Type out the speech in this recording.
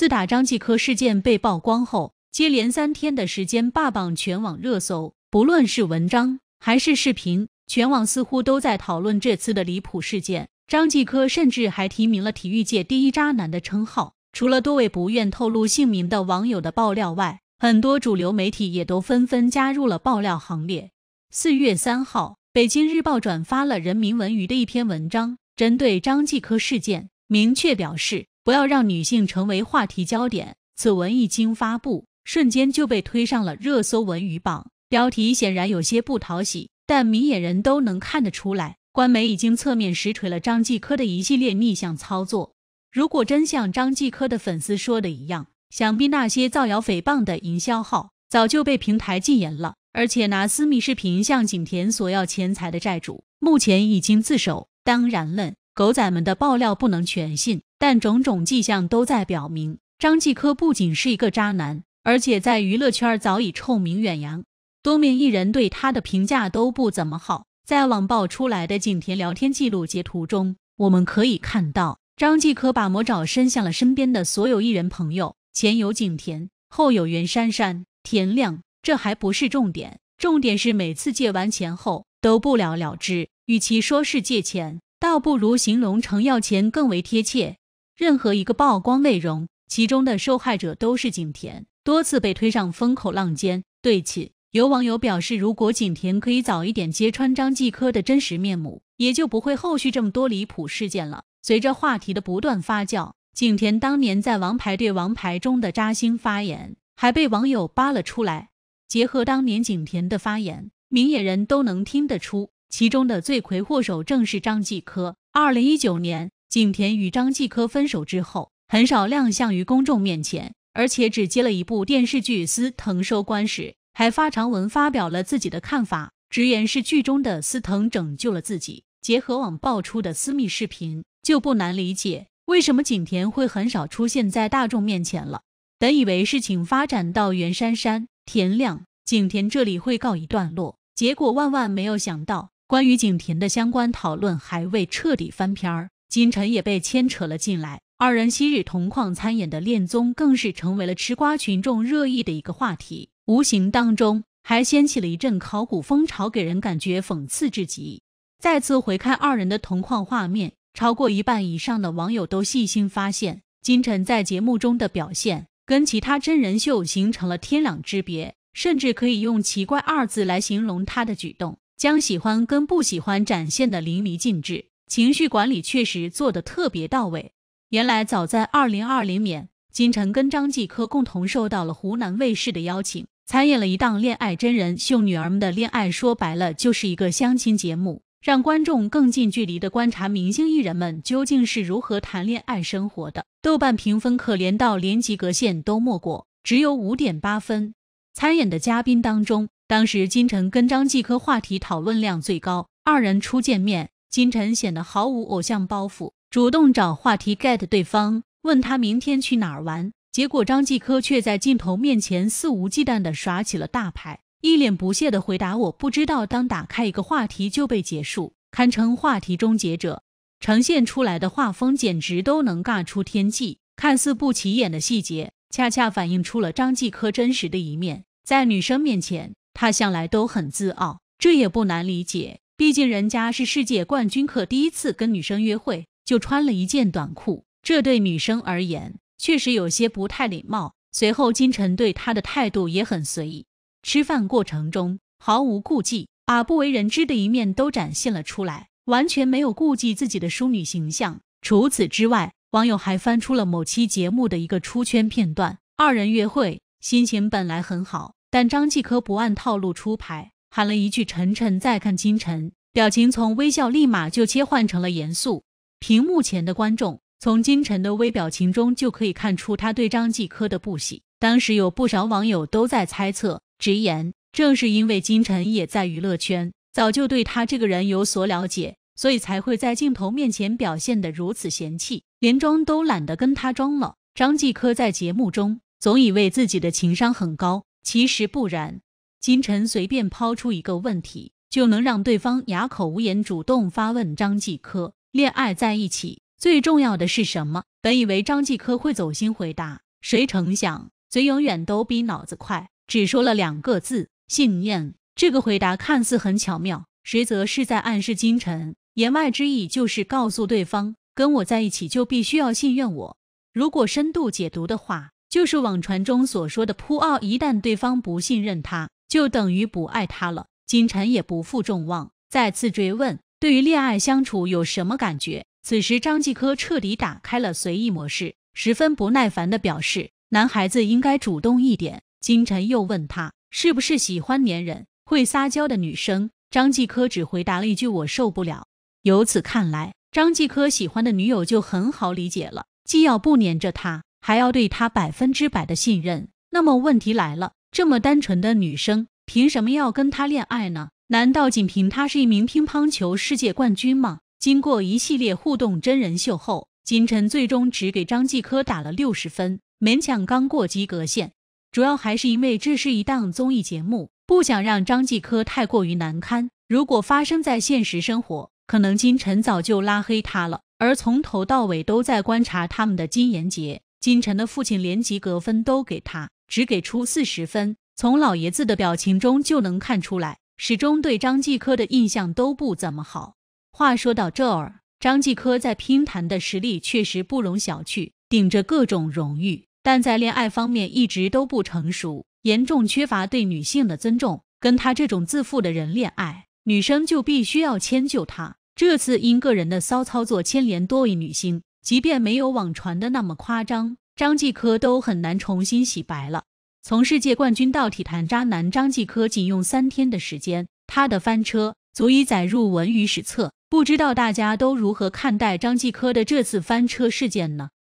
自打张继科事件被曝光后，接连三天的时间霸榜全网热搜。不论是文章还是视频，全网似乎都在讨论这次的离谱事件。张继科甚至还提名了体育界第一渣男的称号。除了多位不愿透露姓名的网友的爆料外，很多主流媒体也都纷纷加入了爆料行列。四月三号，北京日报转发了《人民文娱》的一篇文章，针对张继科事件，明确表示。不要让女性成为话题焦点。此文一经发布，瞬间就被推上了热搜文娱榜。标题显然有些不讨喜，但明眼人都能看得出来，官媒已经侧面实锤了张继科的一系列逆向操作。如果真像张继科的粉丝说的一样，想必那些造谣诽谤的营销号早就被平台禁言了。而且拿私密视频向景甜索要钱财的债主，目前已经自首。当然了，狗仔们的爆料不能全信。但种种迹象都在表明，张继科不仅是一个渣男，而且在娱乐圈早已臭名远扬，多名艺人对他的评价都不怎么好。在网曝出来的景甜聊天记录截图中，我们可以看到，张继科把魔爪伸向了身边的所有艺人朋友，前有景甜，后有袁姗姗、田亮。这还不是重点，重点是每次借完钱后都不了了之。与其说是借钱，倒不如形容成要钱更为贴切。任何一个曝光内容，其中的受害者都是景甜，多次被推上风口浪尖。对此，有网友表示，如果景甜可以早一点揭穿张继科的真实面目，也就不会后续这么多离谱事件了。随着话题的不断发酵，景甜当年在《王牌对王牌》中的扎心发言还被网友扒了出来。结合当年景甜的发言，明眼人都能听得出，其中的罪魁祸首正是张继科。二零一九年。景甜与张继科分手之后，很少亮相于公众面前，而且只接了一部电视剧《司藤》收官时，还发长文发表了自己的看法，直言是剧中的司藤拯救了自己。结合网爆出的私密视频，就不难理解为什么景甜会很少出现在大众面前了。本以为事情发展到袁姗姗、田亮、景甜这里会告一段落，结果万万没有想到，关于景甜的相关讨论还未彻底翻篇儿。金晨也被牵扯了进来，二人昔日同框参演的《恋综》更是成为了吃瓜群众热议的一个话题，无形当中还掀起了一阵考古风潮，给人感觉讽刺至极。再次回看二人的同框画面，超过一半以上的网友都细心发现，金晨在节目中的表现跟其他真人秀形成了天壤之别，甚至可以用“奇怪”二字来形容他的举动，将喜欢跟不喜欢展现的淋漓尽致。情绪管理确实做得特别到位。原来早在二零二零年，金晨跟张继科共同受到了湖南卫视的邀请，参演了一档恋爱真人秀，女儿们的恋爱，说白了就是一个相亲节目，让观众更近距离的观察明星艺人们究竟是如何谈恋爱生活的。豆瓣评分可怜到连及格线都没过，只有五点八分。参演的嘉宾当中，当时金晨跟张继科话题讨论量最高，二人初见面。金晨显得毫无偶像包袱，主动找话题 get 对方，问他明天去哪儿玩。结果张继科却在镜头面前肆无忌惮地耍起了大牌，一脸不屑地回答：“我不知道。”当打开一个话题就被结束，堪称话题终结者。呈现出来的画风简直都能尬出天际。看似不起眼的细节，恰恰反映出了张继科真实的一面。在女生面前，他向来都很自傲，这也不难理解。毕竟人家是世界冠军，可第一次跟女生约会就穿了一件短裤，这对女生而言确实有些不太礼貌。随后金晨对他的态度也很随意，吃饭过程中毫无顾忌，把不为人知的一面都展现了出来，完全没有顾忌自己的淑女形象。除此之外，网友还翻出了某期节目的一个出圈片段：二人约会，心情本来很好，但张继科不按套路出牌。喊了一句“晨晨”，再看金晨，表情从微笑立马就切换成了严肃。屏幕前的观众从金晨的微表情中就可以看出他对张继科的不喜。当时有不少网友都在猜测，直言正是因为金晨也在娱乐圈，早就对他这个人有所了解，所以才会在镜头面前表现的如此嫌弃，连装都懒得跟他装了。张继科在节目中总以为自己的情商很高，其实不然。金晨随便抛出一个问题，就能让对方哑口无言，主动发问。张继科恋爱在一起最重要的是什么？本以为张继科会走心回答，谁成想嘴永远都比脑子快，只说了两个字：信念。这个回答看似很巧妙，实则是在暗示金晨，言外之意就是告诉对方，跟我在一起就必须要信任我。如果深度解读的话，就是网传中所说的扑奥，一旦对方不信任他。就等于不爱他了。金晨也不负众望，再次追问对于恋爱相处有什么感觉。此时张继科彻底打开了随意模式，十分不耐烦地表示男孩子应该主动一点。金晨又问他是不是喜欢粘人、会撒娇的女生。张继科只回答了一句我受不了。由此看来，张继科喜欢的女友就很好理解了，既要不粘着他，还要对他百分之百的信任。那么问题来了。这么单纯的女生，凭什么要跟他恋爱呢？难道仅凭他是一名乒乓球世界冠军吗？经过一系列互动真人秀后，金晨最终只给张继科打了六十分，勉强刚过及格线。主要还是因为这是一档综艺节目，不想让张继科太过于难堪。如果发生在现实生活，可能金晨早就拉黑他了。而从头到尾都在观察他们的金妍杰，金晨的父亲连及格分都给他。只给出四十分，从老爷子的表情中就能看出来，始终对张继科的印象都不怎么好。话说到这儿，张继科在乒坛的实力确实不容小觑，顶着各种荣誉，但在恋爱方面一直都不成熟，严重缺乏对女性的尊重。跟他这种自负的人恋爱，女生就必须要迁就他。这次因个人的骚操作牵连多位女星，即便没有网传的那么夸张。张继科都很难重新洗白了。从世界冠军到体坛渣男，张继科仅用三天的时间，他的翻车足以载入文娱史册。不知道大家都如何看待张继科的这次翻车事件呢？